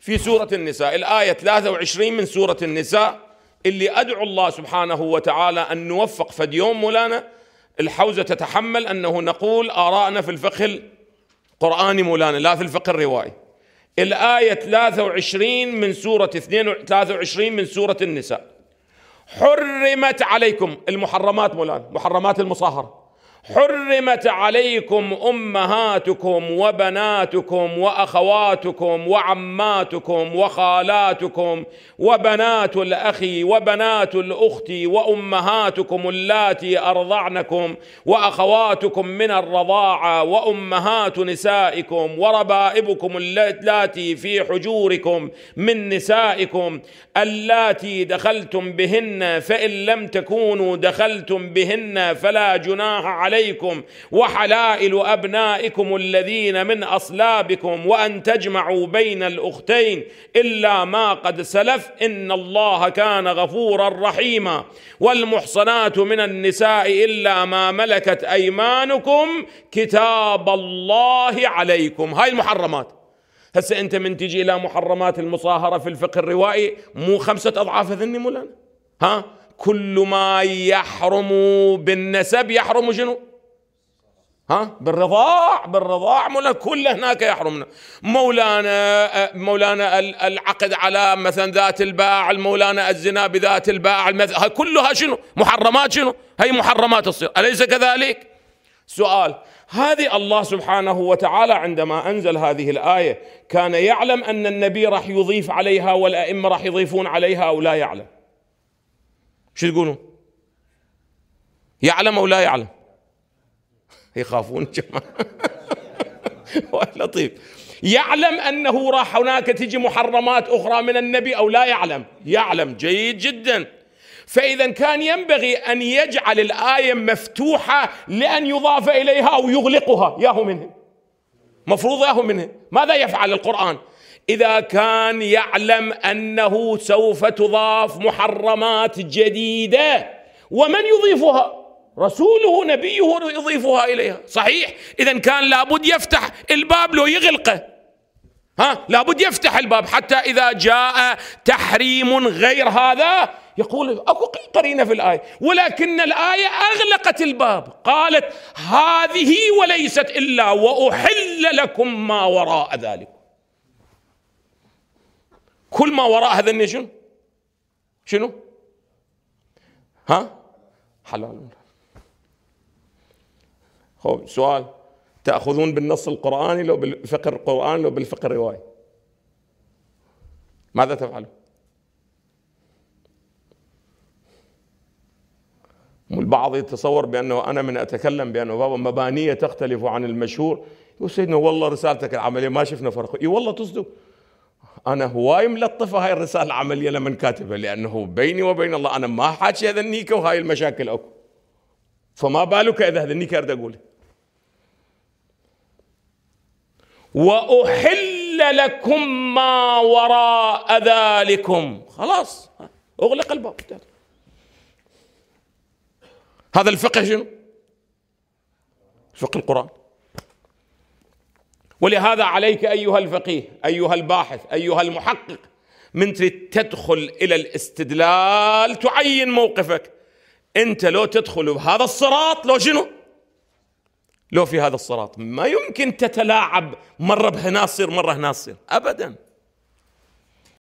في سورة النساء الآية 23 من سورة النساء اللي أدعو الله سبحانه وتعالى أن نوفق فديوم مولانا الحوزة تتحمل أنه نقول آراءنا في الفقه القرآني مولانا لا في الفقه الروائي الآية 23 من سورة 23 من سورة النساء حرمت عليكم المحرمات مولانا محرمات المصاهرة حرمت عليكم امهاتكم وبناتكم واخواتكم وعماتكم وخالاتكم وبنات الاخ وبنات الاخت وامهاتكم اللاتي ارضعنكم واخواتكم من الرضاعه وامهات نسائكم وربائبكم اللاتي في حجوركم من نسائكم اللاتي دخلتم بهن فان لم تكونوا دخلتم بهن فلا جناح عليكم عليكم وحلائل ابنائكم الذين من اصلابكم وان تجمعوا بين الاختين الا ما قد سلف ان الله كان غفورا رحيما والمحصنات من النساء الا ما ملكت ايمانكم كتاب الله عليكم هاي المحرمات هسه انت من تجي الى محرمات المصاهره في الفقه الروائي مو خمسه اضعاف ذني مولانا ها كل ما يحرم بالنسب يحرم شنو ها بالرضاع بالرضاع مولانا كل هناك يحرمنا مولانا آه، مولانا العقد على مثلا ذات الباع مولانا الزنا بذات الباع كلها شنو محرمات شنو هي محرمات تصير أليس كذلك سؤال هذه الله سبحانه وتعالى عندما أنزل هذه الآية كان يعلم أن النبي راح يضيف عليها والأئمة راح يضيفون عليها أو لا يعلم شو تقولون يعلم أو لا يعلم يخافون جماعة لطيف يعلم أنه راح هناك تجي محرمات أخرى من النبي أو لا يعلم يعلم جيد جدا فإذا كان ينبغي أن يجعل الآية مفتوحة لأن يضاف إليها أو يغلقها ياهو منه مفروض ياهو منه ماذا يفعل القرآن اذا كان يعلم انه سوف تضاف محرمات جديده ومن يضيفها رسوله نبيه يضيفها اليها صحيح اذا كان لابد يفتح الباب لو يغلقه ها لابد يفتح الباب حتى اذا جاء تحريم غير هذا يقول اكو قرينه في الايه ولكن الايه اغلقت الباب قالت هذه وليست الا واحل لكم ما وراء ذلك كل ما وراء هذا النجم شنو شنو ها حلال خب سؤال تأخذون بالنص القرآني لو بالفقر القرآن لو بالفقر الرواية ماذا تفعلون والبعض يتصور بأنه أنا من أتكلم بأنه بابا مبانية تختلف عن المشهور يقول سيدنا والله رسالتك العملية ما شفنا فرق إي والله تصدق انا هواي ملطفه هاي الرساله العمليه لمن كاتبها لانه بيني وبين الله انا ما حاكي النيكه وهاي المشاكل اكو فما بالك اذا النيكه اريد اقوله واحل لكم ما وراء ذلكم خلاص اغلق الباب هذا الفقه شنو؟ فقه القران ولهذا عليك ايها الفقيه ايها الباحث ايها المحقق من تريد تدخل الى الاستدلال تعين موقفك انت لو تدخل بهذا الصراط لو شنو لو في هذا الصراط ما يمكن تتلاعب مره بهنا مره هنا ابدا